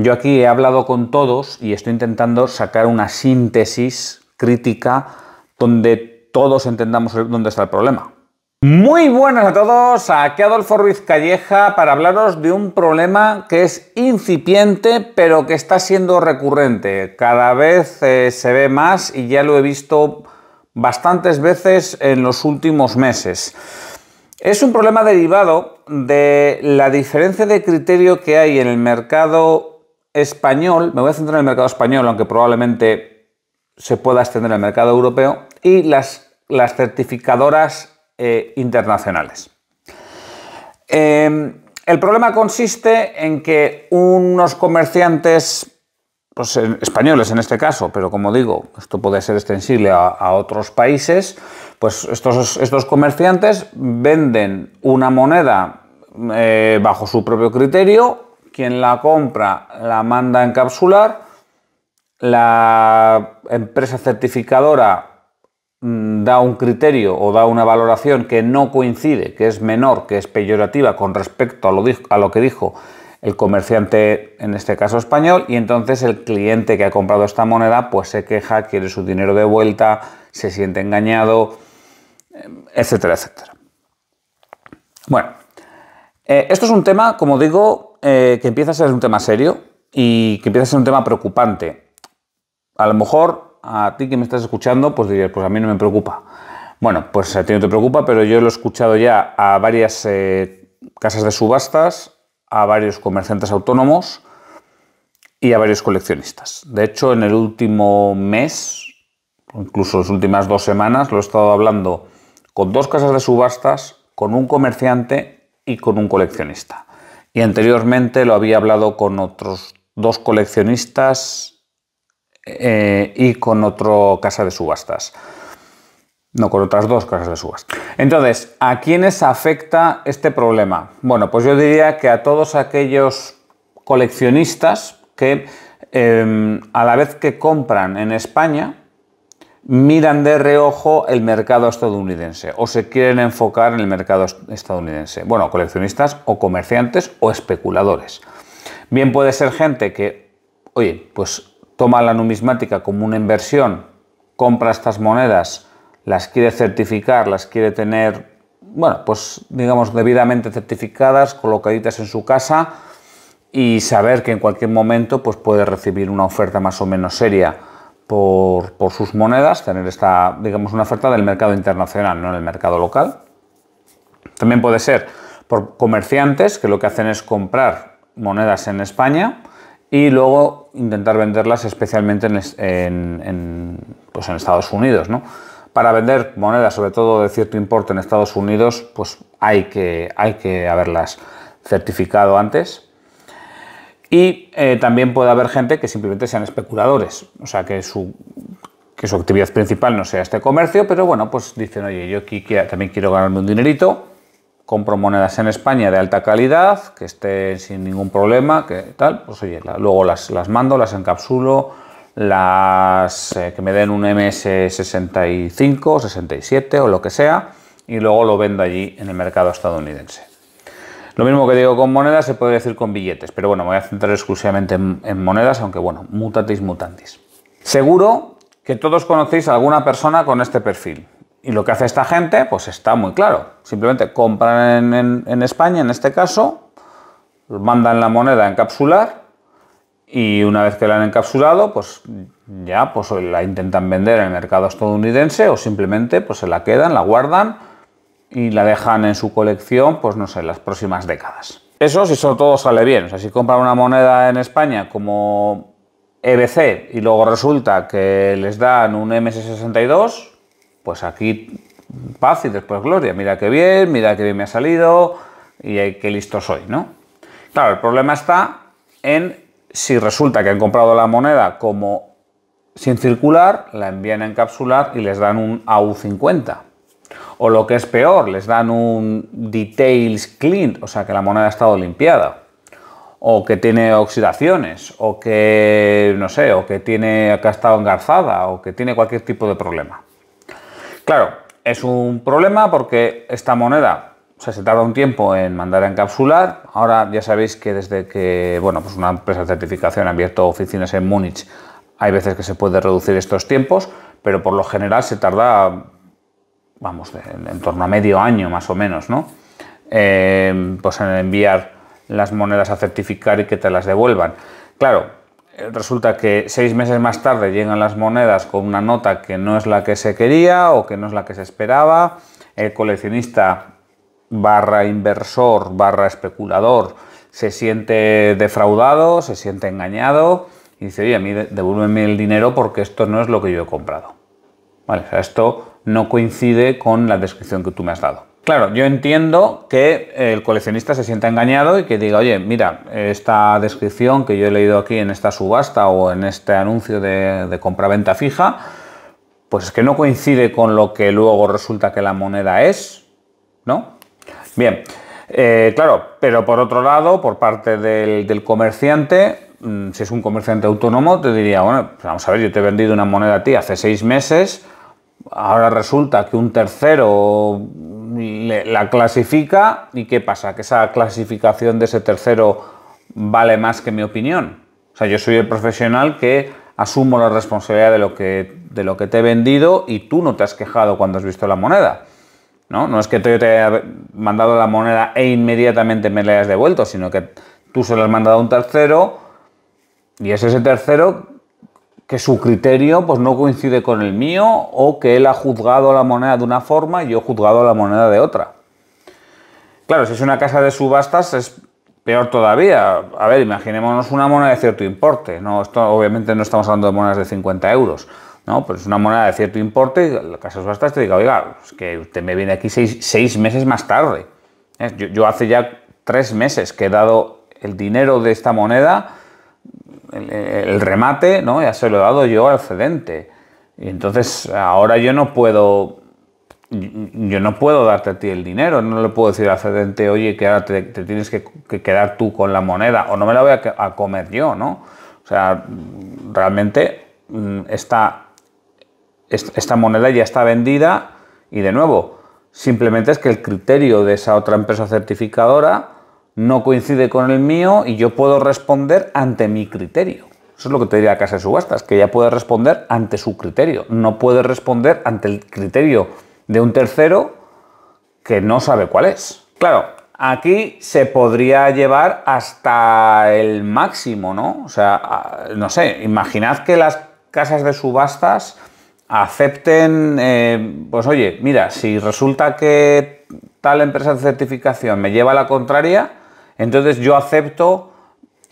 Yo aquí he hablado con todos y estoy intentando sacar una síntesis crítica donde todos entendamos dónde está el problema. Muy buenas a todos, aquí Adolfo Ruiz Calleja para hablaros de un problema que es incipiente pero que está siendo recurrente. Cada vez eh, se ve más y ya lo he visto bastantes veces en los últimos meses. Es un problema derivado de la diferencia de criterio que hay en el mercado español, me voy a centrar en el mercado español, aunque probablemente se pueda extender al mercado europeo, y las, las certificadoras eh, internacionales. Em, el problema consiste en que unos comerciantes pues, españoles en este caso, pero como digo, esto puede ser extensible a, otros países, pues estos, estos, comerciantes venden una moneda eh, bajo su propio criterio quien la compra la manda a encapsular, la empresa certificadora mm, da un criterio o da una valoración que no coincide, que es menor, que es peyorativa con respecto a lo, a lo que dijo el comerciante, en este caso español, y entonces el cliente que ha comprado esta moneda pues se queja, quiere su dinero de vuelta, se siente engañado, etcétera, etcétera. Bueno, eh, esto es un tema, como digo, eh, que empieza a ser un tema serio y que empieza a ser un tema preocupante. A lo mejor a ti que me estás escuchando, pues dirías, pues a mí no me preocupa. Bueno, pues a ti no te preocupa, pero yo lo he escuchado ya a varias eh, casas de subastas, a varios comerciantes autónomos y a varios coleccionistas. De hecho, en el último mes, incluso las últimas dos semanas, lo he estado hablando con dos casas de subastas, con un comerciante y con un coleccionista y anteriormente lo había hablado con otros dos coleccionistas eh, y con otro casa de subastas. No, con otras dos casas de subastas. Entonces, ¿a quiénes afecta este problema? Bueno, pues yo diría que a todos aquellos coleccionistas que em, a la vez que compran en España, miran de reojo el mercado estadounidense o se quieren enfocar en el mercado estadounidense. Bueno, coleccionistas o comerciantes o especuladores. Bien puede ser gente que, oye, pues toma la numismática como una inversión, compra estas monedas, las quiere certificar, las quiere tener, bueno, pues digamos debidamente certificadas, colocaditas en su casa y saber que en cualquier momento pues puede recibir una oferta más o menos seria por, sus monedas, tener esta, digamos, una oferta del mercado internacional, no en el mercado local. También puede ser por comerciantes, que lo que hacen es comprar monedas en España y luego intentar venderlas especialmente en, pues Estados Unidos. Para vender monedas, sobre todo de cierto importe en Estados Unidos, pues hay que, hay que haberlas certificado antes y eh, también puede haber gente que simplemente sean especuladores, o sea, que su, que su actividad principal no sea este comercio, pero bueno, pues dicen, oye, yo aquí también quiero ganarme un dinerito, compro monedas en España de alta calidad, que estén sin ningún problema, que tal, pues oye, luego las, las, mando, las encapsulo, las eh, que me den un MS65, 67 o lo que sea, y luego lo vendo allí en el mercado estadounidense. Lo mismo que digo con monedas, se puede decir con billetes, pero bueno, me voy a centrar exclusivamente en, monedas, aunque bueno, mutatis mutandis. Seguro que todos conocéis a alguna persona con este perfil. Y lo que hace esta gente, pues está muy claro. Simplemente compran en, España, en este caso, mandan la moneda a encapsular y una vez que la han encapsulado, pues ya pues la intentan vender en el mercado estadounidense o simplemente pues se la quedan, la guardan y la dejan en su colección, pues no sé, las próximas décadas. Eso si eso todo sale bien. O sea, si compran una moneda en España como EBC y luego resulta que les dan un MS62, pues aquí paz y después gloria. Mira qué bien, mira qué bien me ha salido y eh, qué listo soy, ¿no? Claro, el problema está en si resulta que han comprado la moneda como sin circular, la envían a encapsular y les dan un AU50 o lo que es peor, les dan un details clean, o sea que la moneda ha estado limpiada, o que tiene oxidaciones, o que, no sé, o que tiene acá ha estado engarzada, o que tiene cualquier tipo de problema. Claro, es un problema porque esta moneda sea, se tarda un tiempo en mandar a encapsular. Ahora ya sabéis que desde que bueno, pues una empresa de certificación ha abierto oficinas en Múnich, hay veces que se puede reducir estos tiempos, pero por lo general se tarda vamos, en, torno a medio año más o menos, ¿no? Eh, pues en enviar las monedas a certificar y que te las devuelvan. Claro, eh, resulta que seis meses más tarde llegan las monedas con una nota que no es la que se quería o que no es la que se esperaba. El coleccionista barra inversor barra especulador se siente defraudado, se siente engañado y dice, oye, a mí devuélveme el dinero porque esto no es lo que yo he comprado. Vale, o sea, esto no coincide con la descripción que tú me has dado. Claro, yo entiendo que el coleccionista se sienta engañado y que diga, oye, mira, esta descripción que yo he leído aquí en esta subasta o en este anuncio de, compra-venta fija, pues es que no coincide con lo que luego resulta que la moneda es, ¿no? Bien, eh, claro, pero por otro lado, por parte del, del comerciante, mm, si es un comerciante autónomo, te diría, bueno, pues vamos a ver, yo te he vendido una moneda a ti hace seis meses, ahora resulta que un tercero la clasifica y ¿qué pasa? Que esa clasificación de ese tercero vale más que mi opinión. O sea, yo soy el profesional que asumo la responsabilidad de lo que, de lo que te he vendido y tú no te has quejado cuando has visto la moneda. ¿No? no es que yo te haya mandado la moneda e inmediatamente me la hayas devuelto, sino que tú se la has mandado a un tercero y es ese tercero que su criterio pues no coincide con el mío o que él ha juzgado la moneda de una forma y yo he juzgado la moneda de otra. Claro, si es una casa de subastas es peor todavía. A ver, imaginémonos una moneda de cierto importe. No, obviamente no estamos hablando de monedas de 50 euros. ¿no? Pues una moneda de cierto importe, y la casa de subastas te diga, oiga, es que usted me viene aquí seis, meses más tarde. ¿Eh? Yo, yo hace ya tres meses que he dado el dinero de esta moneda el, remate, ¿no? Ya se lo he dado yo al cedente. Y entonces ahora yo no puedo. Yo no puedo darte a ti el dinero, no le puedo decir al cedente, oye, que ahora te, tienes que, quedar tú con la moneda, o no me la voy a, comer yo, ¿no? O sea, realmente mm, esta moneda ya está vendida y de nuevo, simplemente es que el criterio de esa otra empresa certificadora no coincide con el mío y yo puedo responder ante mi criterio. Eso es lo que te diría la casa de subastas, que ella puede responder ante su criterio, no puede responder ante el criterio de un tercero que no sabe cuál es. Claro, aquí se podría llevar hasta el máximo, ¿no? O sea, no sé, imaginad que las casas de subastas acepten, eh, pues oye, mira, si resulta que tal empresa de certificación me lleva a la contraria, entonces yo acepto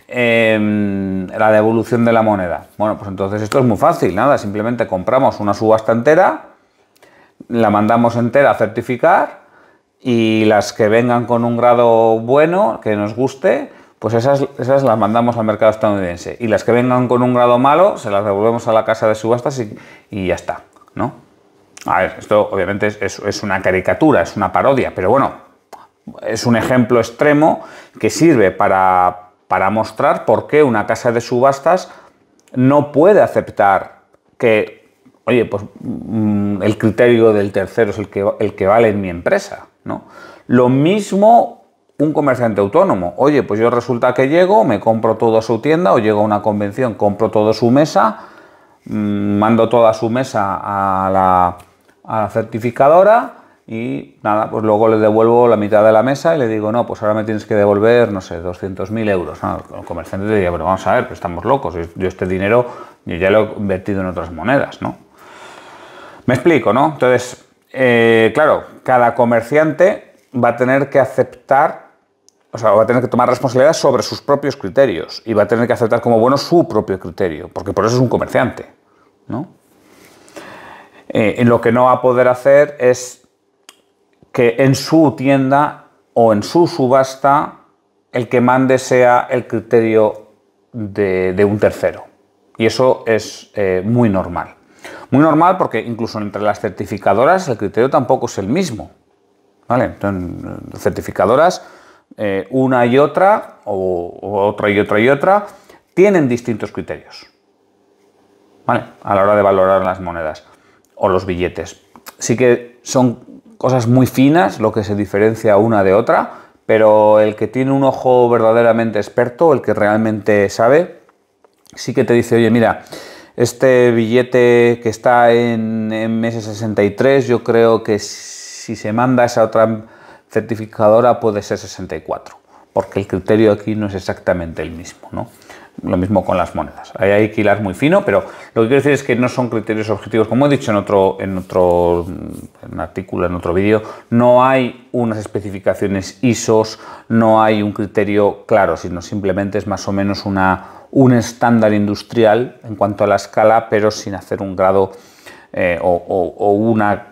em, la devolución de la moneda. Bueno, pues entonces esto es muy fácil, nada, simplemente compramos una subasta entera, la mandamos entera a certificar y las que vengan con un grado bueno, que nos guste, pues esas, esas las mandamos al mercado estadounidense. Y las que vengan con un grado malo, se las devolvemos a la casa de subastas y, ya está, ¿no? A ver, esto obviamente es una caricatura, es una parodia, pero bueno, es un ejemplo extremo que sirve para, mostrar por qué una casa de subastas no puede aceptar que, oye, pues mm, el criterio del tercero es el que, vale en mi empresa. ¿no? Lo mismo un comerciante autónomo. Oye, pues yo resulta que llego, me compro toda su tienda o llego a una convención, compro toda su mesa, mm, mando toda su mesa a la certificadora y nada, pues luego le devuelvo la mitad de la mesa y le digo, no, pues ahora me tienes que devolver, no sé, 200.000 euros. el comerciante diría, pero vamos a ver, pero estamos locos, yo este dinero ya lo he invertido en otras monedas, ¿no? Me explico, ¿no? Entonces, eh, claro, cada comerciante va a tener que aceptar, o sea, va a tener que tomar responsabilidad sobre sus propios criterios y va a tener que aceptar como bueno su propio criterio, porque por eso es un comerciante, ¿no? Eh, lo que no va a poder hacer es que en su tienda o en su subasta el que mande sea el criterio de, un tercero. Y eso es eh, muy normal. Muy normal porque incluso entre las certificadoras el criterio tampoco es el mismo. ¿Vale? Entonces, mm, certificadoras, eh, una y otra, o, otra y otra y otra, tienen distintos criterios. ¿Vale? A la hora de valorar las monedas o los billetes. Sí que son cosas muy finas lo que se diferencia una de otra, pero el que tiene un ojo verdaderamente experto, el que realmente sabe, sí que te dice, oye, mira, este billete que está en MS63, yo creo que si se manda a esa otra certificadora puede ser 64, porque el criterio aquí no es exactamente el mismo, ¿no? Lo mismo con las monedas. hay que muy fino, pero lo que quiero decir es que no son criterios objetivos. Como he dicho en otro, artículo, en otro vídeo, no hay unas especificaciones ISOs, no hay un criterio claro, sino simplemente es más o menos una, un estándar industrial en cuanto a la escala, pero sin hacer un grado eh, o, una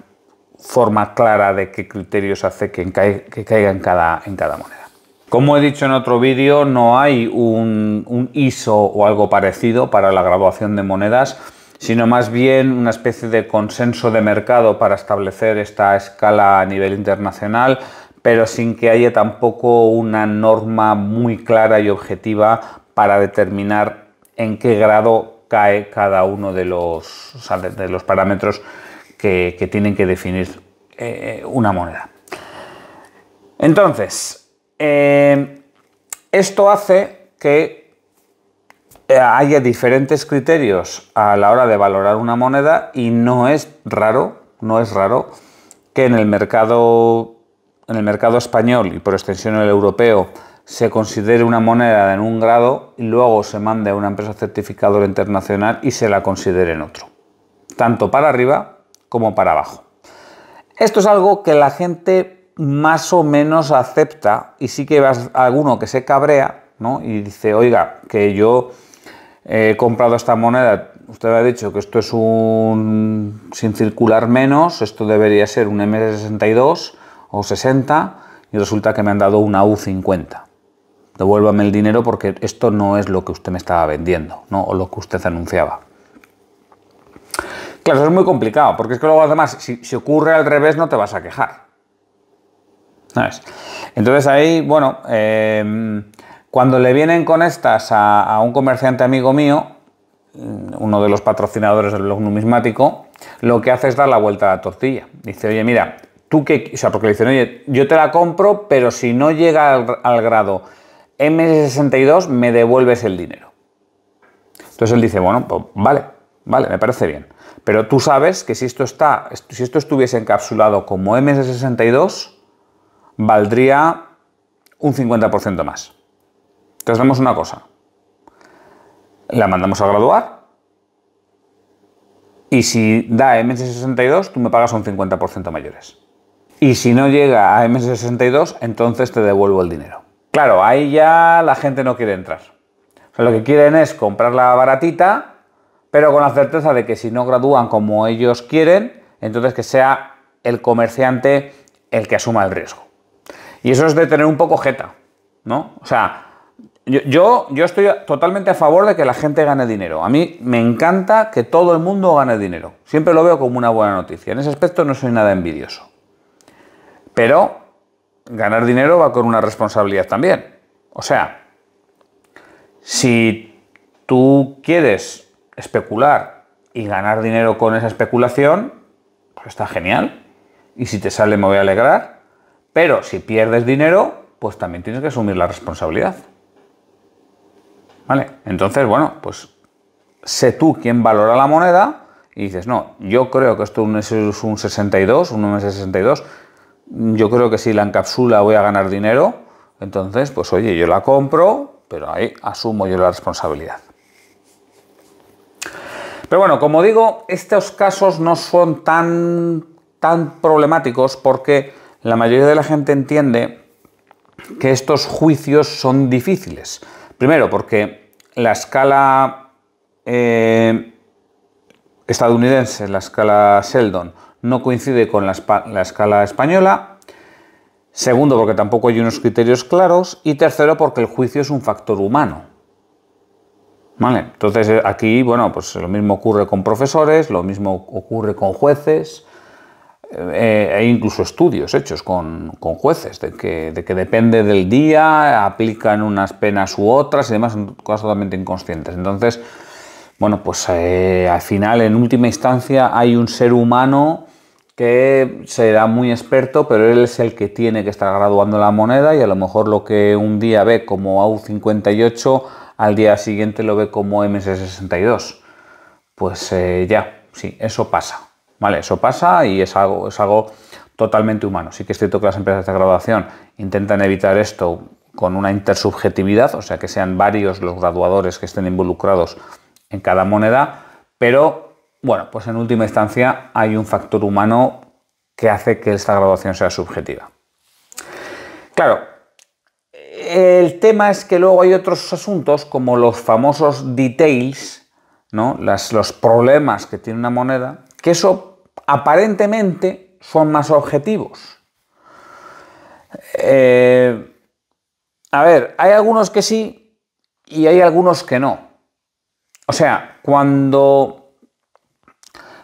forma clara de qué criterios hace que, caiga cada, en cada moneda. Como he dicho en otro vídeo, no hay un, ISO o algo parecido para la graduación de monedas, sino más bien una especie de consenso de mercado para establecer esta escala a nivel internacional, pero sin que haya tampoco una norma muy clara y objetiva para determinar en qué grado cae cada uno de los, los parámetros que, tienen que definir eh, una moneda. Entonces, Em, esto hace que eh, haya diferentes criterios a la hora de valorar una moneda y no es raro, no es raro que en el mercado, en el mercado español y por extensión el europeo se considere una moneda en un grado y luego se mande a una empresa certificadora internacional y se la considere en otro, tanto para arriba como para abajo. Esto es algo que la gente más o menos acepta y sí que vas a alguno que se cabrea, ¿no? Y dice, oiga, que yo he comprado esta moneda, usted ha dicho que esto es un sin circular menos, esto debería ser un m 62 o 60 y resulta que me han dado una U50. Devuélvame el dinero porque esto no es lo que usted me estaba vendiendo, ¿no? O lo que usted anunciaba. Claro, es muy complicado, porque es que luego además, si, si ocurre al revés, no te vas a quejar. Entonces ahí, bueno, em, cuando le vienen con estas a, un comerciante amigo mío, mm, uno de los patrocinadores del blog numismático, lo que hace es dar la vuelta a la tortilla. Dice, oye, mira, tú que, o sea, porque le dicen, oye, yo te la compro, pero si no llega al, grado M62, me devuelves el dinero. Entonces él dice, bueno, pues vale, vale, me parece bien. Pero tú sabes que si esto está, si esto estuviese encapsulado como M62, valdría un 50% más. Entonces vemos una cosa. La mandamos a graduar y si da MS62 tú me pagas un 50% mayores. Y si no llega a MS62 entonces te devuelvo el dinero. Claro, ahí ya la gente no quiere entrar. lo que quieren es comprarla baratita, pero con la certeza de que si no gradúan como ellos quieren, entonces que sea el comerciante el que asuma el riesgo. Y eso es de tener un poco jeta, ¿no? O sea, yo, yo, estoy totalmente a favor de que la gente gane dinero. A mí me encanta que todo el mundo gane dinero. Siempre lo veo como una buena noticia. En ese aspecto no soy nada envidioso. Pero ganar dinero va con una responsabilidad también. O sea, si tú quieres especular y ganar dinero con esa especulación, pues está genial. Y si te sale me voy a alegrar. Pero si pierdes dinero, pues también tienes que asumir la responsabilidad. ¿Vale? Entonces, bueno, pues sé tú quién valora la moneda y dices, no, yo creo que esto es un 62, un 62 yo creo que si la encapsula voy a ganar dinero, entonces, pues oye, yo la compro, pero ahí asumo yo la responsabilidad. Pero bueno, como digo, estos casos no son tan, tan problemáticos porque la mayoría de la gente entiende que estos juicios son difíciles. Primero, porque la escala eh, estadounidense, la escala Sheldon, no coincide con la, escala española. Segundo, porque tampoco hay unos criterios claros. Y tercero, porque el juicio es un factor humano. Entonces eh, aquí, bueno, pues lo mismo ocurre con profesores, lo mismo ocurre con jueces, hay eh, e incluso estudios hechos con, jueces de que, depende del día, aplican unas penas u otras y demás, cosas totalmente inconscientes. Entonces, bueno, pues eh, al final, en última instancia, hay un ser humano que será muy experto, pero él es el que tiene que estar graduando la moneda y a lo mejor lo que un día ve como AU58, al día siguiente lo ve como MS62. Pues eh, ya, sí, eso pasa eso pasa y es algo, es algo totalmente humano. Sí que es cierto que las empresas de graduación intentan evitar esto con una intersubjetividad, o sea, que sean varios los graduadores que estén involucrados en cada moneda, pero bueno, pues en última instancia hay un factor humano que hace que esta graduación sea subjetiva. Claro, el tema es que luego hay otros asuntos como los famosos details, ¿no? Las, los problemas que tiene una moneda, que eso aparentemente son más objetivos. Eh, a ver, hay algunos que sí y hay algunos que no. O sea, cuando,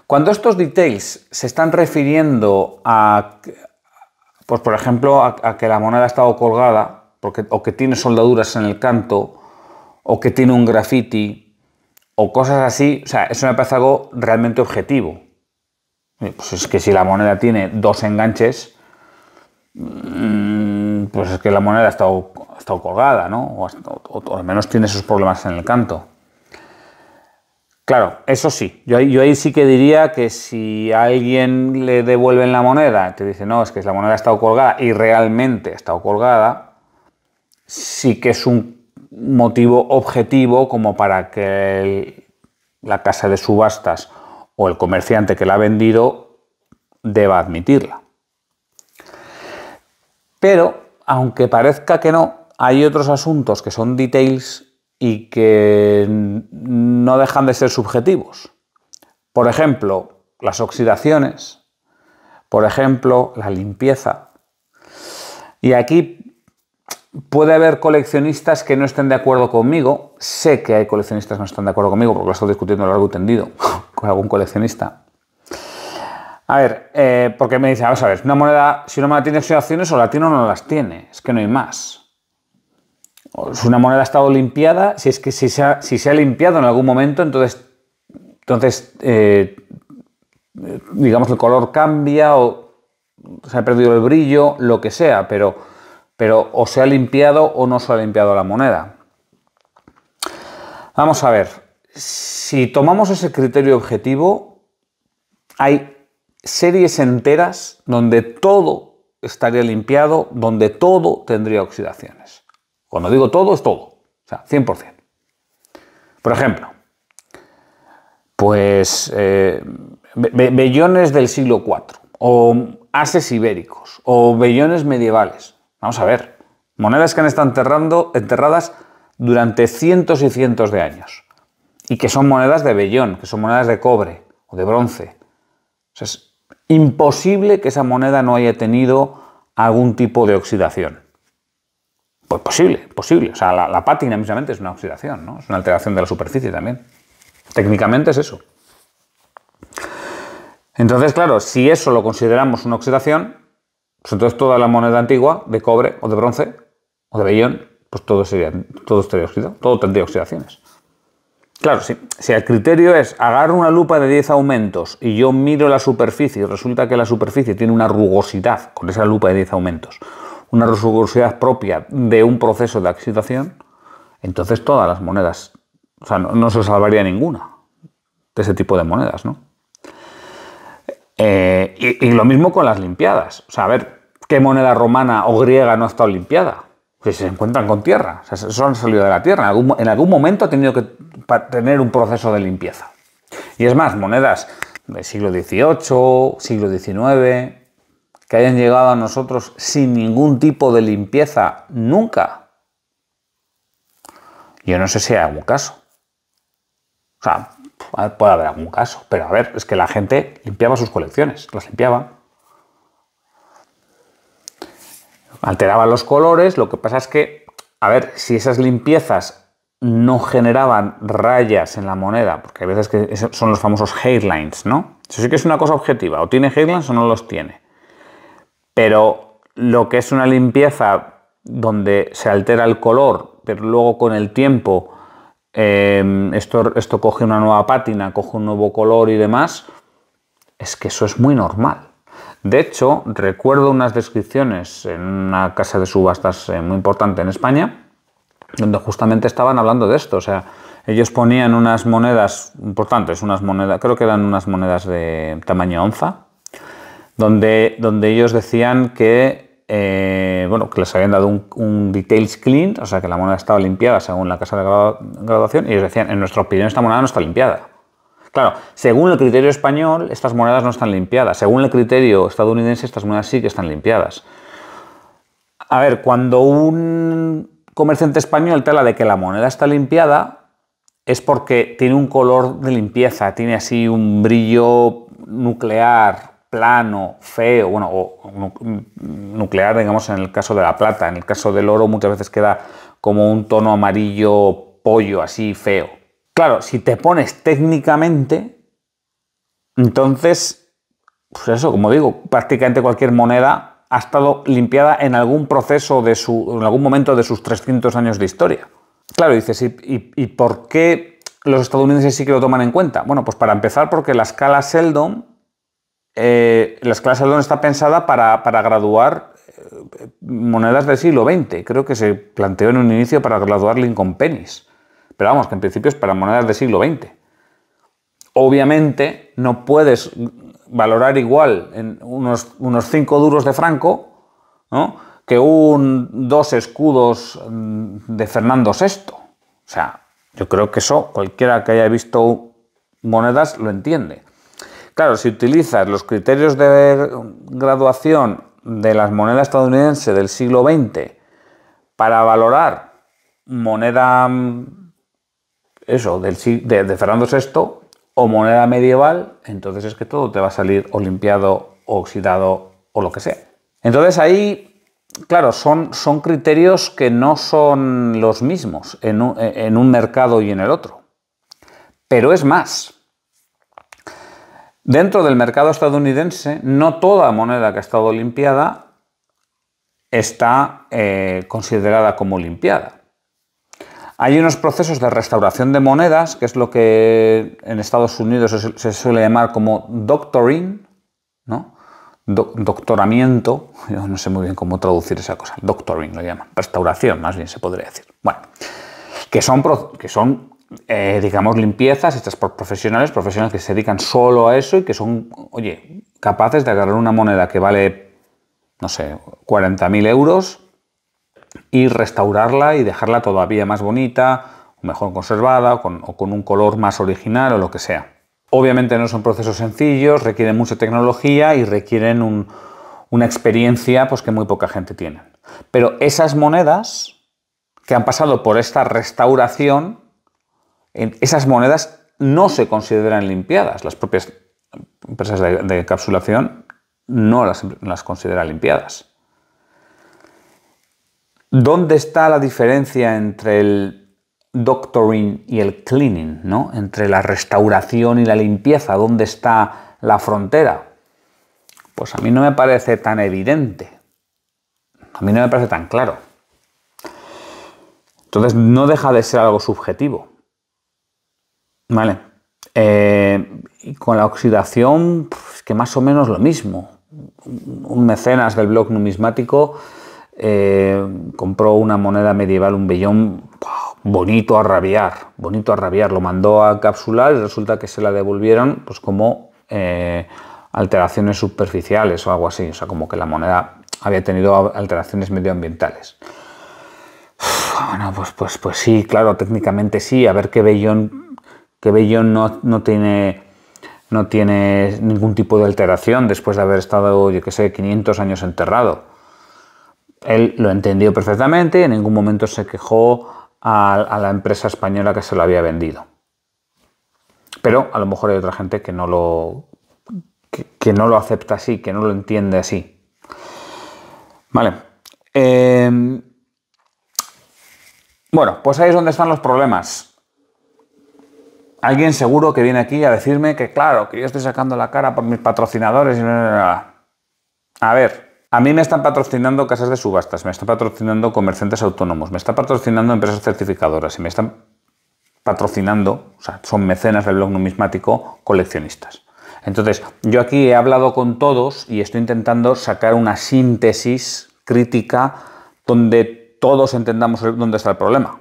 cuando estos details se están refiriendo a, pues por ejemplo, a, que la moneda ha estado colgada, o que tiene soldaduras en el canto, o que tiene un graffiti, o cosas así, o sea, eso me parece algo realmente objetivo. Eh, pues es que si la moneda tiene dos enganches, mm, pues es que la moneda ha estado, ha colgada, ¿no? O, al menos tiene sus problemas en el canto. Claro, eso sí, yo, ahí sí que diría que si a alguien le devuelven la moneda, te dice, no, es que la moneda ha estado colgada y realmente ha estado colgada, sí que es un motivo objetivo como para que la casa de subastas o el comerciante que la ha vendido deba admitirla. Pero, aunque parezca que no, hay otros asuntos que son details y que no dejan de ser subjetivos. Por ejemplo, las oxidaciones, por ejemplo, la limpieza. Y aquí Puede haber coleccionistas que no estén de acuerdo conmigo. Sé que hay coleccionistas que no están de acuerdo conmigo porque lo he estado discutiendo largo tendido con algún coleccionista. A ver, eh, porque me dice, vamos a ver, una moneda, si una moneda tiene oxidaciones, o la tiene o no las tiene. Es que no hay más. si una moneda ha estado limpiada, si es que si se ha, si se ha limpiado en algún momento, entonces, entonces eh, eh digamos, el color cambia o se ha perdido el brillo, lo que sea, pero pero o se ha limpiado o no se ha limpiado la moneda. Vamos a ver, si tomamos ese criterio objetivo, hay series enteras donde todo estaría limpiado, donde todo tendría oxidaciones. Cuando digo todo, es todo, o sea, 100%. Por ejemplo, pues eh, bellones del siglo IV, o ases ibéricos, o bellones medievales. Vamos a ver, monedas que han estado enterrando, enterradas durante cientos y cientos de años y que son monedas de vellón, que son monedas de cobre o de bronce. es imposible que esa moneda no haya tenido algún tipo de oxidación. Pues posible, posible. O sea, la, pátina mismamente es una oxidación, ¿no? Es una alteración de la superficie también. Técnicamente es eso. Entonces, claro, si eso lo consideramos una oxidación, pues entonces toda la moneda antigua, de cobre o de bronce o de vellón, pues todo, sería, todo estaría oxidado, todo tendría oxidaciones. Claro, si, si, el criterio es agarro una lupa de 10 aumentos y yo miro la superficie y resulta que la superficie tiene una rugosidad con esa lupa de 10 aumentos, una rugosidad propia de un proceso de oxidación, entonces todas las monedas, o sea, no se salvaría ninguna de ese tipo de monedas, ¿no? Eh, y, lo mismo con las limpiadas. O sea, a ver, ¿qué moneda romana o griega no ha estado limpiada? Que pues se encuentran con tierra, o sea, eso han salido de la tierra. En algún, en algún momento ha tenido que tener un proceso de limpieza. Y es más, monedas del siglo XVIII, siglo XIX, que hayan llegado a nosotros sin ningún tipo de limpieza nunca. Yo no sé si hay algún caso. O sea, Ah, puede haber algún caso, pero a ver, es que la gente limpiaba sus colecciones, las limpiaba. Alteraba los colores, lo que pasa es que, a ver, si esas limpiezas no generaban rayas en la moneda, porque hay veces que son los famosos hairlines, ¿no? Eso sí que es una cosa objetiva, o tiene hairlines o no los tiene. Pero lo que es una limpieza donde se altera el color, pero luego con el tiempo Em, esto, esto coge una nueva pátina, coge un nuevo color y demás, es que eso es muy normal. De hecho, recuerdo unas descripciones en una casa de subastas eh, muy importante en España, donde justamente estaban hablando de esto. O sea, ellos ponían unas monedas importantes, unas monedas, creo que eran unas monedas de tamaño onza, donde, donde ellos decían que eh, bueno, que les habían dado un, details clean, o sea que la moneda estaba limpiada según la casa de graduación, y ellos decían, en nuestra opinión esta moneda no está limpiada. Claro, según el criterio español, estas monedas no están limpiadas. Según el criterio estadounidense, estas monedas sí que están limpiadas. A ver, cuando un comerciante español te habla de que la moneda está limpiada, es porque tiene un color de limpieza, tiene así un brillo nuclear, plano, feo, bueno, o nuclear, digamos, en el caso de la plata. En el caso del oro muchas veces queda como un tono amarillo pollo, así feo. Claro, si te pones técnicamente, entonces, pues eso, como digo, prácticamente cualquier moneda ha estado limpiada en algún proceso de su, en algún momento de sus 300 años de historia. Claro, dices, ¿y, por qué los estadounidenses sí que lo toman en cuenta? Bueno, pues para empezar, porque la escala Seldon eh, las clases donde está pensada para, graduar eh, monedas del siglo XX. Creo que se planteó en un inicio para graduar Lincoln pennies. Pero vamos, que en principio es para monedas del siglo XX. Obviamente no puedes valorar igual en unos, unos cinco duros de Franco que un dos escudos mm, de Fernando VI. O sea, yo creo que eso cualquiera que haya visto monedas lo entiende. Claro, si utilizas los criterios de graduación de las monedas estadounidenses del siglo XX para valorar moneda mm, eso del, de, Fernando VI o moneda medieval, entonces es que todo te va a salir olimpiado oxidado o lo que sea. Entonces ahí, claro, son, son criterios que no son los mismos en un mercado y en el otro. Pero es más, Dentro del mercado estadounidense, no toda moneda que ha estado limpiada está eh, considerada como limpiada. Hay unos procesos de restauración de monedas, que es lo que en Estados Unidos se, suele llamar como doctoring, ¿no? doctoramiento, yo no sé muy bien cómo traducir esa cosa, doctoring lo llaman, restauración más bien se podría decir. Bueno, que son, que son eh, digamos, limpiezas estas por profesionales, profesionales que se dedican solo a eso y que son, oye, capaces de agarrar una moneda que vale, no sé, 40.000 euros y restaurarla y dejarla todavía más bonita, o mejor conservada, o con, un color más original o lo que sea. Obviamente no son procesos sencillos, requieren mucha tecnología y requieren una experiencia pues, que muy poca gente tiene. Pero esas monedas que han pasado por esta restauración esas monedas no se consideran limpiadas. Las propias empresas de, encapsulación no las, las consideran limpiadas. ¿Dónde está la diferencia entre el doctoring y el cleaning? ¿no? Entre la restauración y la limpieza. ¿Dónde está la frontera? Pues a mí no me parece tan evidente. A mí no me parece tan claro. Entonces no deja de ser algo subjetivo. Vale. Eh, y con la oxidación, que más o menos lo mismo. Un mecenas del blog numismático eh, compró una moneda medieval, un vellón bonito a rabiar, bonito a rabiar. Lo mandó a capsular y resulta que se la devolvieron pues como eh, alteraciones superficiales o algo así. O sea, como que la moneda había tenido alteraciones medioambientales. Bueno, pues, pues, pues sí, claro, técnicamente sí. A ver qué vellón que bello no, tiene no tiene ningún tipo de alteración después de haber estado, yo que sé, 500 años enterrado. Él lo entendió perfectamente, en ningún momento se quejó a, la empresa española que se lo había vendido. Pero a lo mejor hay otra gente que no lo, no lo acepta así, que no lo entiende así. Vale. Em, bueno, pues ahí es donde están los problemas alguien seguro que viene aquí a decirme que, claro, que yo estoy sacando la cara por mis patrocinadores y nada. A ver, a mí me están patrocinando casas de subastas, me están patrocinando comerciantes autónomos, me están patrocinando empresas certificadoras y me están patrocinando, o sea, son mecenas del blog numismático, coleccionistas. Entonces, yo aquí he hablado con todos y estoy intentando sacar una síntesis crítica donde todos entendamos dónde está el problema.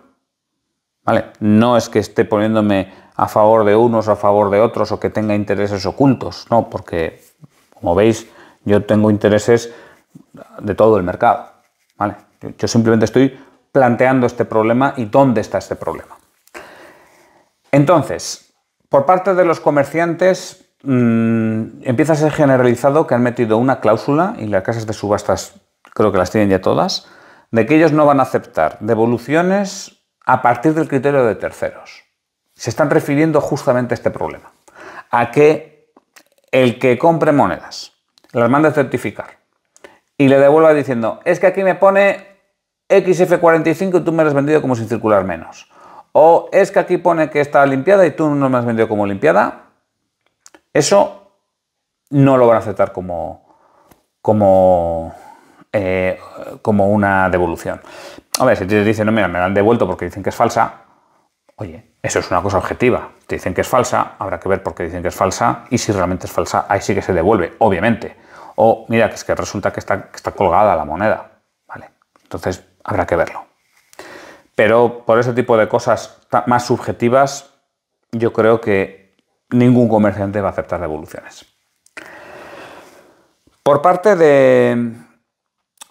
¿Vale? No es que esté poniéndome a favor de unos a favor de otros o que tenga intereses ocultos, no, porque como veis yo tengo intereses de todo el mercado, ¿vale? Yo simplemente estoy planteando este problema y dónde está este problema. Entonces, por parte de los comerciantes mm, empieza a ser generalizado que han metido una cláusula y las casas de subastas creo que las tienen ya todas, de que ellos no van a aceptar devoluciones a partir del criterio de terceros se están refiriendo justamente a este problema, a que el que compre monedas, las manda a certificar y le devuelva diciendo, es que aquí me pone XF45 y tú me lo has vendido como sin circular menos, o es que aquí pone que está limpiada y tú no me has vendido como limpiada, eso no lo van a aceptar como, como, eh, como una devolución. A ver, si te dicen, no, mira, me la han devuelto porque dicen que es falsa, Oye, eso es una cosa objetiva. Te dicen que es falsa, habrá que ver por qué dicen que es falsa y si realmente es falsa, ahí sí que se devuelve, obviamente. O mira, que es que resulta que está, colgada la moneda. Vale, entonces habrá que verlo. Pero por ese tipo de cosas más subjetivas, yo creo que ningún comerciante va a aceptar devoluciones. Por parte de,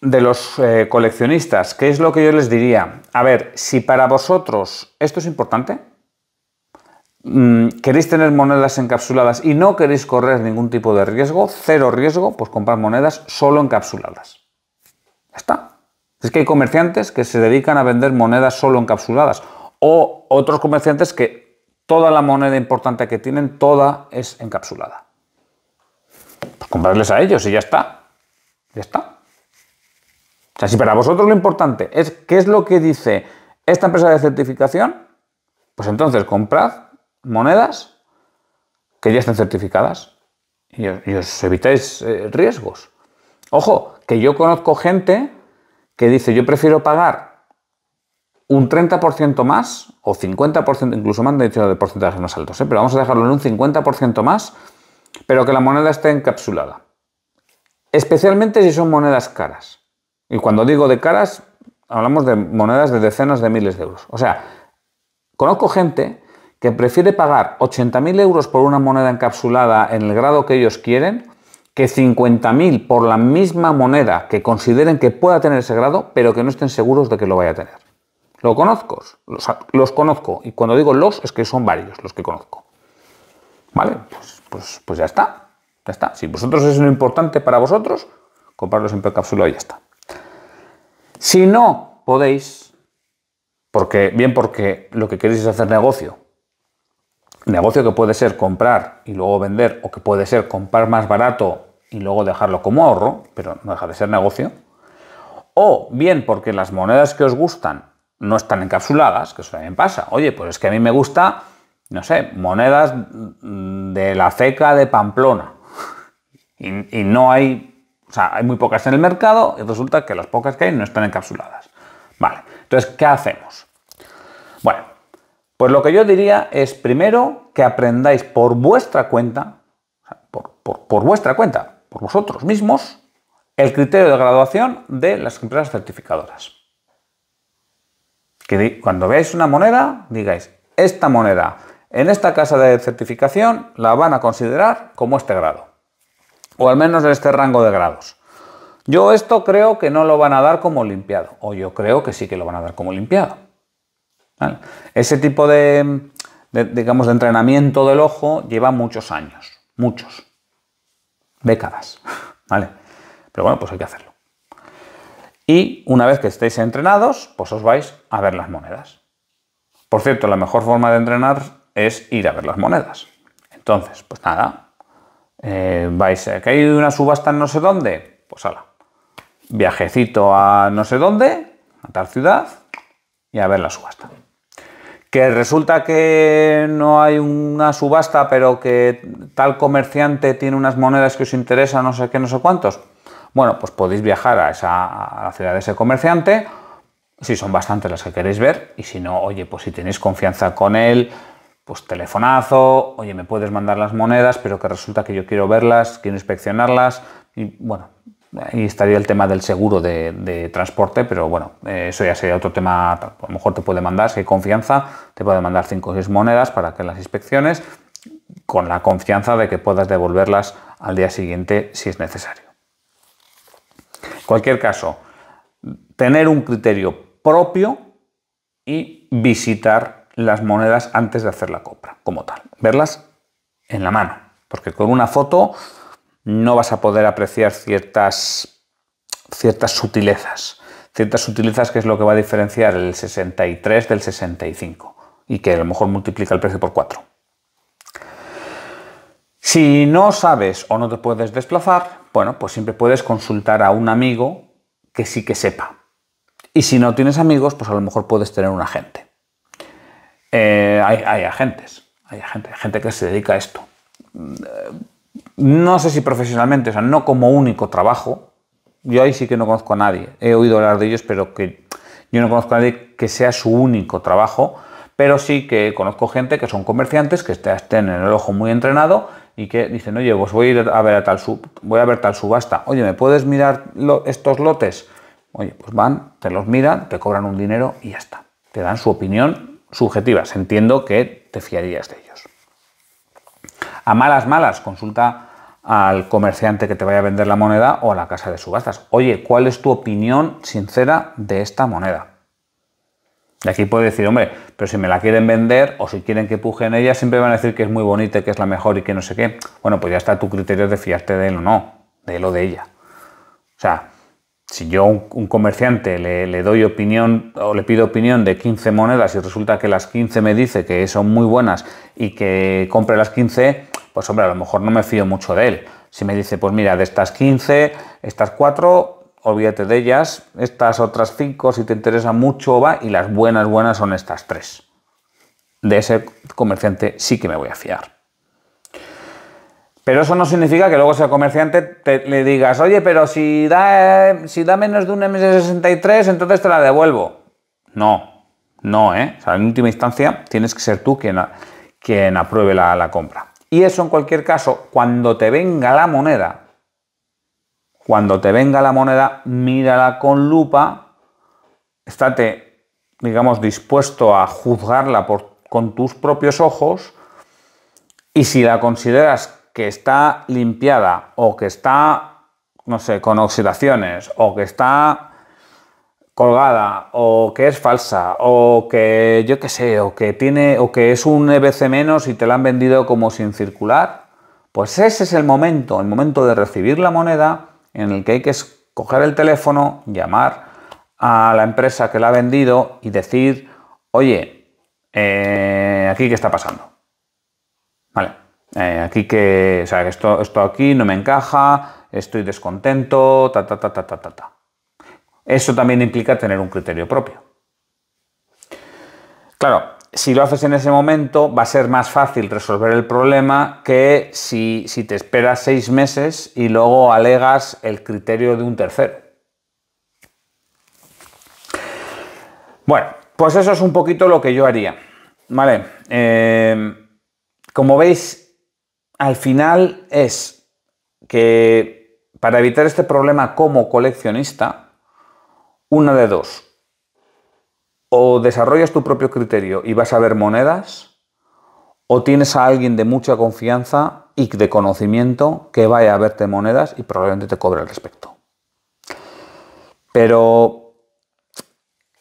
de los eh, coleccionistas, ¿qué es lo que yo les diría? A ver, si para vosotros esto es importante, mm, queréis tener monedas encapsuladas y no queréis correr ningún tipo de riesgo, cero riesgo, pues comprar monedas solo encapsuladas. Ya está. Es que hay comerciantes que se dedican a vender monedas solo encapsuladas o otros comerciantes que toda la moneda importante que tienen, toda es encapsulada. Pues comprarles a ellos y ya está. Ya está. O sea, si para vosotros lo importante es qué es lo que dice esta empresa de certificación, pues entonces comprad monedas que ya estén certificadas y, os, evitáis eh, riesgos. Ojo, que yo conozco gente que dice yo prefiero pagar un 30% más o 50%, incluso más han de porcentajes más altos, ¿eh? pero vamos a dejarlo en un 50% más, pero que la moneda esté encapsulada. Especialmente si son monedas caras. Y cuando digo de caras, hablamos de monedas de decenas de miles de euros. O sea, conozco gente que prefiere pagar 80.000 euros por una moneda encapsulada en el grado que ellos quieren que 50.000 por la misma moneda que consideren que pueda tener ese grado, pero que no estén seguros de que lo vaya a tener. ¿Lo conozco? Los, conozco. Y cuando digo los, es que son varios los que conozco. ¿Vale? Pues, pues, pues ya está. Ya está. Si vosotros es lo importante para vosotros, comprarlos en encapsulado y ya está. Si no podéis, porque, bien porque lo que queréis es hacer negocio, negocio que puede ser comprar y luego vender, o que puede ser comprar más barato y luego dejarlo como ahorro, pero no deja de ser negocio, o bien porque las monedas que os gustan no están encapsuladas, que eso también pasa. Oye, pues es que a mí me gusta, no sé, monedas de la feca de Pamplona. y no hay o sea, hay muy pocas en el mercado y resulta que las pocas que hay no están encapsuladas. Vale, entonces, ¿qué hacemos? Bueno, pues lo que yo diría es primero que aprendáis por vuestra cuenta, por, por vuestra cuenta, por vosotros mismos, el criterio de graduación de las empresas certificadoras. Que cuando veáis una moneda, digáis, esta moneda en esta casa de certificación la van a considerar como este grado o al menos este rango de grados. Yo esto creo que no lo van a dar como limpiado, o yo creo que sí que lo van a dar como limpiado. Ese tipo de, de, digamos, de entrenamiento del ojo lleva muchos años, muchos, décadas, ¿vale? Pero bueno, pues hay que hacerlo. Y una vez que estéis entrenados, pues os vais a ver las monedas. Por cierto, la mejor forma de entrenar es ir a ver las monedas. Entonces, pues nada, eh, ¿Vais a eh, que hay una subasta en no sé dónde, pues hala, viajecito a no sé dónde, a tal ciudad, y a ver la subasta. Que resulta que no hay una subasta, pero que tal comerciante tiene unas monedas que os interesa no sé qué, no sé cuántos. Bueno, pues podéis viajar a, esa, a la ciudad de ese comerciante, si son bastantes las que queréis ver, y si no, oye, pues si tenéis confianza con él, pues telefonazo, oye, me puedes mandar las monedas, pero que resulta que yo quiero verlas, quiero inspeccionarlas, y bueno, ahí estaría el tema del seguro de, transporte, pero bueno, eso ya sería otro tema, a lo mejor te puede mandar, si hay confianza, te puede mandar 5 o 6 monedas para que las inspecciones, con la confianza de que puedas devolverlas al día siguiente si es necesario. En cualquier caso, tener un criterio propio y visitar las monedas antes de hacer la compra, como tal. Verlas en la mano, porque con una foto no vas a poder apreciar ciertas, ciertas sutilezas. Ciertas sutilezas que es lo que va a diferenciar el 63 del 65 y que a lo mejor multiplica el precio por 4. Si no sabes o no te puedes desplazar, bueno, pues siempre puedes consultar a un amigo que sí que sepa. Y si no tienes amigos, pues a lo mejor puedes tener un agente. Eh, hay, agentes, hay gente, gente que se dedica a esto. No sé si profesionalmente, o sea, no como único trabajo. Yo ahí sí que no conozco a nadie. He oído hablar de ellos, pero que yo no conozco a nadie que sea su único trabajo. Pero sí que conozco gente que son comerciantes, que estén en el ojo muy entrenado y que dicen, oye, pues voy a ir a ver a tal subasta. Oye, ¿me puedes mirar estos lotes? Oye, pues van, te los miran, te cobran un dinero y ya está. Te dan su opinión subjetivas. Entiendo que te fiarías de ellos. A malas, malas, consulta al comerciante que te vaya a vender la moneda o a la casa de subastas. Oye, ¿cuál es tu opinión sincera de esta moneda? Y aquí puede decir, hombre, pero si me la quieren vender o si quieren que puje en ella, siempre van a decir que es muy bonita, que es la mejor y que no sé qué. Bueno, pues ya está tu criterio de fiarte de él o no, de él o de ella. O sea, si yo a un, comerciante le, le, doy opinión o le pido opinión de 15 monedas y resulta que las 15 me dice que son muy buenas y que compre las 15, pues hombre, a lo mejor no me fío mucho de él. Si me dice, pues mira, de estas 15, estas 4, olvídate de ellas, estas otras 5, si te interesa mucho, va, y las buenas, buenas son estas 3. De ese comerciante sí que me voy a fiar. Pero eso no significa que luego ese comerciante te, le digas, oye, pero si da, si da menos de un MS63, entonces te la devuelvo. No, no, ¿eh? en última instancia tienes que ser tú quien, apruebe la, compra. Y eso en cualquier caso, cuando te venga la moneda, cuando te venga la moneda, mírala con lupa, estate, digamos, dispuesto a juzgarla con tus propios ojos y si la consideras que está limpiada o que está, no sé, con oxidaciones o que está colgada o que es falsa o que yo qué sé o que tiene o que es un EBC menos y te la han vendido como sin circular, pues ese es el momento, el momento de recibir la moneda en el que hay que coger el teléfono, llamar a la empresa que la ha vendido y decir, oye, eh, aquí qué está pasando. Eh, aquí que, o sea, esto, esto aquí no me encaja, estoy descontento, ta, ta, ta, ta, ta, ta, ta. Eso también implica tener un criterio propio. Claro, si lo haces en ese momento, va a ser más fácil resolver el problema que si, te esperas seis meses y luego alegas el criterio de un tercero. Bueno, pues eso es un poquito lo que yo haría. Vale. Eh, como veis, al final es que para evitar este problema como coleccionista, una de dos. O desarrollas tu propio criterio y vas a ver monedas, o tienes a alguien de mucha confianza y de conocimiento que vaya a verte monedas y probablemente te cobre el respecto. Pero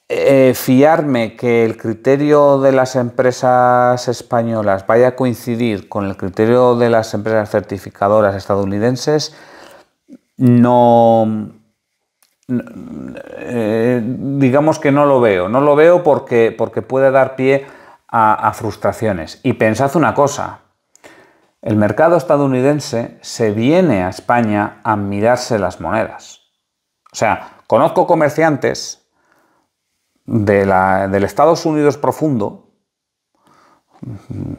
eh, fiarme que el criterio de las empresas españolas vaya a coincidir con el criterio de las empresas certificadoras estadounidenses, no, eh, digamos que no lo veo. No lo veo porque, porque puede dar pie a, a, frustraciones. Y pensad una cosa. El mercado estadounidense se viene a España a mirarse las monedas. O sea, conozco comerciantes de la, del Estados Unidos profundo, mm,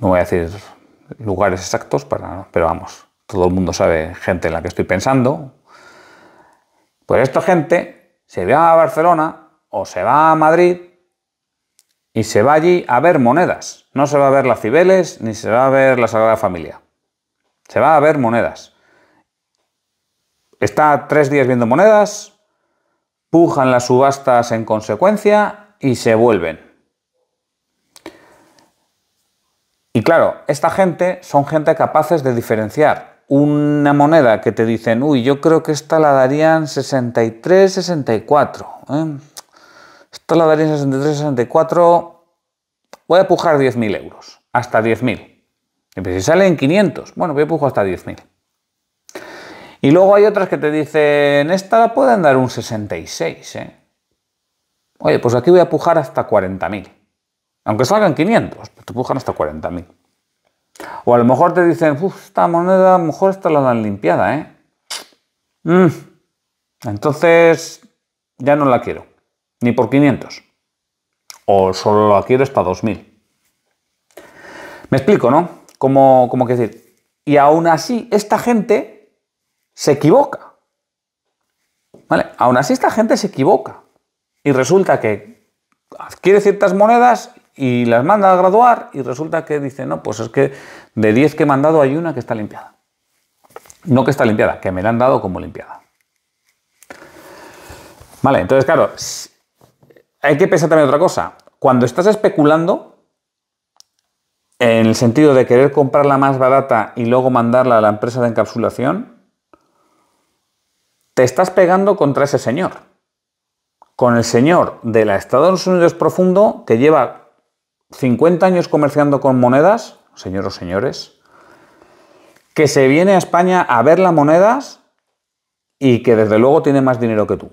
no voy a decir lugares exactos, para, pero vamos, todo el mundo sabe gente en la que estoy pensando, pues esta gente se va a Barcelona o se va a Madrid y se va allí a ver monedas. No se va a ver las Cibeles ni se va a ver la Sagrada Familia. Se va a ver monedas. Está tres días viendo monedas, pujan las subastas en consecuencia y se vuelven. Y claro, esta gente son gente capaces de diferenciar una moneda que te dicen, uy, yo creo que esta la darían 63, 64. ¿eh? Esta la darían 63, 64. Voy a pujar 10.000 euros, hasta 10.000. Y si salen 500, bueno, voy a pujar hasta 10.000. Y luego hay otras que te dicen, esta la pueden dar un 66, ¿eh? Oye, pues aquí voy a pujar hasta 40.000. Aunque salgan 500, pues te pujan hasta 40.000. O a lo mejor te dicen, uff, esta moneda a lo mejor esta la dan limpiada, ¿eh? Mm. Entonces, ya no la quiero. Ni por 500. O solo la quiero hasta 2000. Me explico, ¿no? Como, como que decir. Y aún así, esta gente se equivoca. ¿Vale? Aún así esta gente se equivoca. Y resulta que adquiere ciertas monedas y las manda a graduar y resulta que dice, no, pues es que de 10 que he mandado hay una que está limpiada. No que está limpiada, que me la han dado como limpiada. Vale, entonces claro, hay que pensar también otra cosa. Cuando estás especulando, en el sentido de querer comprarla más barata y luego mandarla a la empresa de encapsulación, te estás pegando contra ese señor. Con el señor de la Estados Unidos profundo que lleva 50 años comerciando con monedas, señoros señores, que se viene a España a ver las monedas y que desde luego tiene más dinero que tú.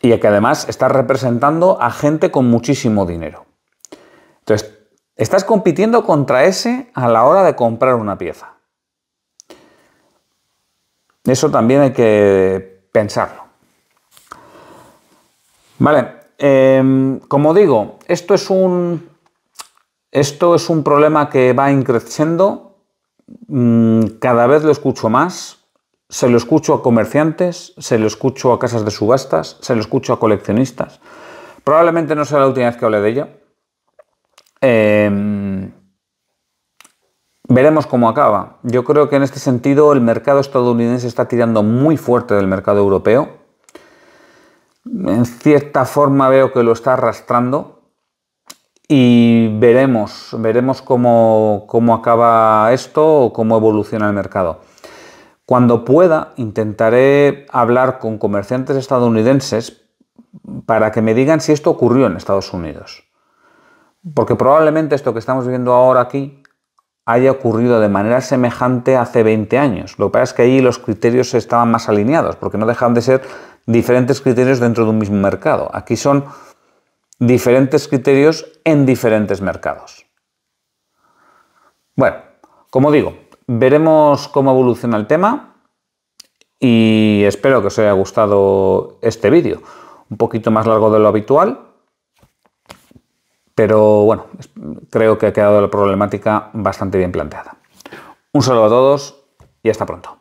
Y que además está representando a gente con muchísimo dinero. Entonces, estás compitiendo contra ese a la hora de comprar una pieza. Eso también hay que pensarlo. Vale, em, como digo, esto es un. Esto es un problema que va increciendo. Mm, cada vez lo escucho más. Se lo escucho a comerciantes, se lo escucho a casas de subastas, se lo escucho a coleccionistas. Probablemente no sea la última vez que hable de ello. Em, Veremos cómo acaba. Yo creo que en este sentido el mercado estadounidense está tirando muy fuerte del mercado europeo. En cierta forma veo que lo está arrastrando y veremos, veremos cómo, cómo acaba esto o cómo evoluciona el mercado. Cuando pueda, intentaré hablar con comerciantes estadounidenses para que me digan si esto ocurrió en Estados Unidos. Porque probablemente esto que estamos viendo ahora aquí haya ocurrido de manera semejante hace 20 años. Lo que pasa es que ahí los criterios estaban más alineados, porque no dejaban de ser diferentes criterios dentro de un mismo mercado. Aquí son diferentes criterios en diferentes mercados. Bueno, como digo, veremos cómo evoluciona el tema y espero que os haya gustado este vídeo. Un poquito más largo de lo habitual, pero bueno, creo que ha quedado la problemática bastante bien planteada. Un saludo a todos y hasta pronto.